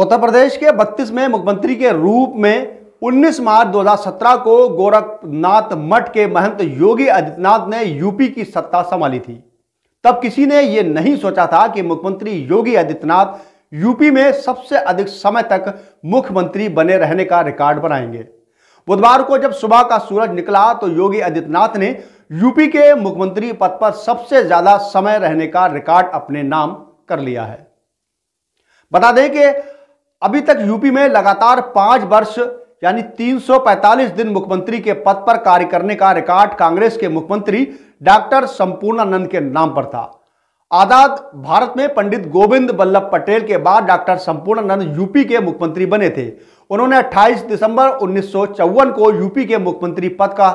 उत्तर प्रदेश के बत्तीस में मुख्यमंत्री के रूप में 19 मार्च 2017 को गोरखनाथ मठ के महंत योगी आदित्यनाथ ने यूपी की सत्ता संभाली थी तब किसी ने यह नहीं सोचा था कि मुख्यमंत्री योगी आदित्यनाथ यूपी में सबसे अधिक समय तक मुख्यमंत्री बने रहने का रिकॉर्ड बनाएंगे बुधवार को जब सुबह का सूरज निकला तो योगी आदित्यनाथ ने यूपी के मुख्यमंत्री पद पर सबसे ज्यादा समय रहने का रिकॉर्ड अपने नाम कर लिया है बता दें कि अभी तक यूपी में लगातार पांच वर्ष यानी 345 दिन मुख्यमंत्री के पद पर कार्य करने का रिकॉर्ड कांग्रेस के मुख्यमंत्री डॉक्टर संपूर्णानंद के नाम पर था आजाद भारत में पंडित गोविंद वल्लभ पटेल के बाद डॉक्टर संपूर्णानंद यूपी के मुख्यमंत्री बने थे उन्होंने 28 दिसंबर उन्नीस को यूपी के मुख्यमंत्री पद का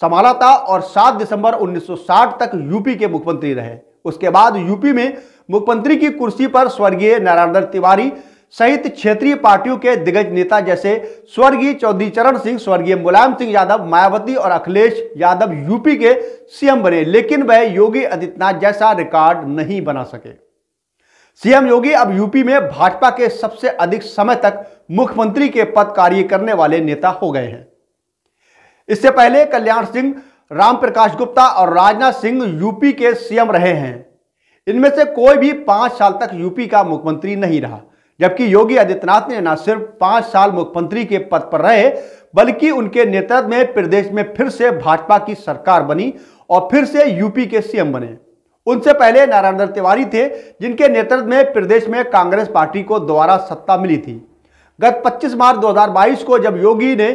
संभाला था और 7 दिसंबर 1960 तक यूपी के मुख्यमंत्री रहे उसके बाद यूपी में मुख्यमंत्री की कुर्सी पर स्वर्गीय नारायण तिवारी सहित क्षेत्रीय पार्टियों के दिग्गज नेता जैसे स्वर्गीय चौधरी चरण सिंह स्वर्गीय मुलायम सिंह यादव मायावती और अखिलेश यादव यूपी के सीएम बने लेकिन वह योगी आदित्यनाथ जैसा रिकॉर्ड नहीं बना सके सीएम योगी अब यूपी में भाजपा के सबसे अधिक समय तक मुख्यमंत्री के पद कार्य करने वाले नेता हो गए हैं इससे पहले कल्याण सिंह राम प्रकाश गुप्ता और राजनाथ सिंह यूपी के सीएम रहे हैं इनमें से कोई भी पांच साल तक यूपी का मुख्यमंत्री नहीं रहा जबकि योगी आदित्यनाथ ने न सिर्फ पांच साल मुख्यमंत्री के पद पर रहे बल्कि उनके नेतृत्व में प्रदेश में फिर से भाजपा की सरकार बनी और फिर से यूपी के सीएम बने उनसे पहले दत्त तिवारी थे जिनके नेतृत्व में प्रदेश में कांग्रेस पार्टी को दोबारा सत्ता मिली थी गत 25 मार्च 2022 को जब योगी ने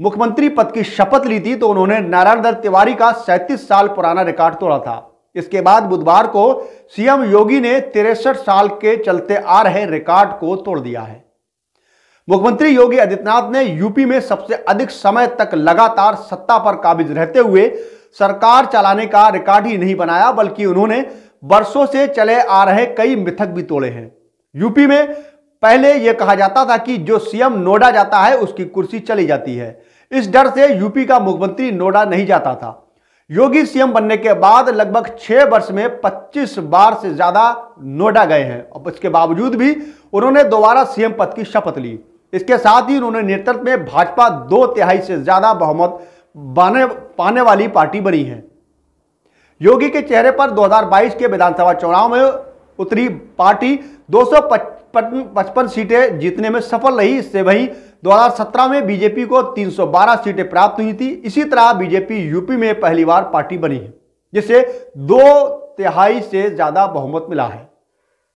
मुख्यमंत्री पद की शपथ ली थी तो उन्होंने दत्त तिवारी का सैंतीस साल पुराना रिकॉर्ड तोड़ा था इसके बाद बुधवार को सीएम योगी ने तिरसठ साल के चलते आ रहे रिकॉर्ड को तोड़ दिया है मुख्यमंत्री योगी आदित्यनाथ ने यूपी में सबसे अधिक समय तक लगातार सत्ता पर काबिज रहते हुए सरकार चलाने का रिकॉर्ड ही नहीं बनाया बल्कि उन्होंने वर्षों से चले आ रहे कई मिथक भी तोड़े हैं यूपी में पहले यह कहा जाता था कि जो सीएम नोडा जाता है उसकी कुर्सी चली जाती है इस डर से यूपी का मुख्यमंत्री नोडा नहीं जाता था योगी सीएम बनने के बाद लगभग छह वर्ष में 25 बार से ज्यादा नोएडा गए हैं और इसके बावजूद भी उन्होंने दोबारा सीएम पद की शपथ ली इसके साथ ही उन्होंने नेतृत्व में भाजपा दो तिहाई से ज्यादा बहुमत पाने वाली पार्टी बनी है योगी के चेहरे पर 2022 के विधानसभा चुनाव में उतरी पार्टी दो सीटें जीतने में सफल रही इससे वहीं 2017 में बीजेपी को 312 सीटें प्राप्त हुई थी इसी तरह बीजेपी यूपी में पहली बार पार्टी बनी है जिसे दो तिहाई से ज्यादा बहुमत मिला है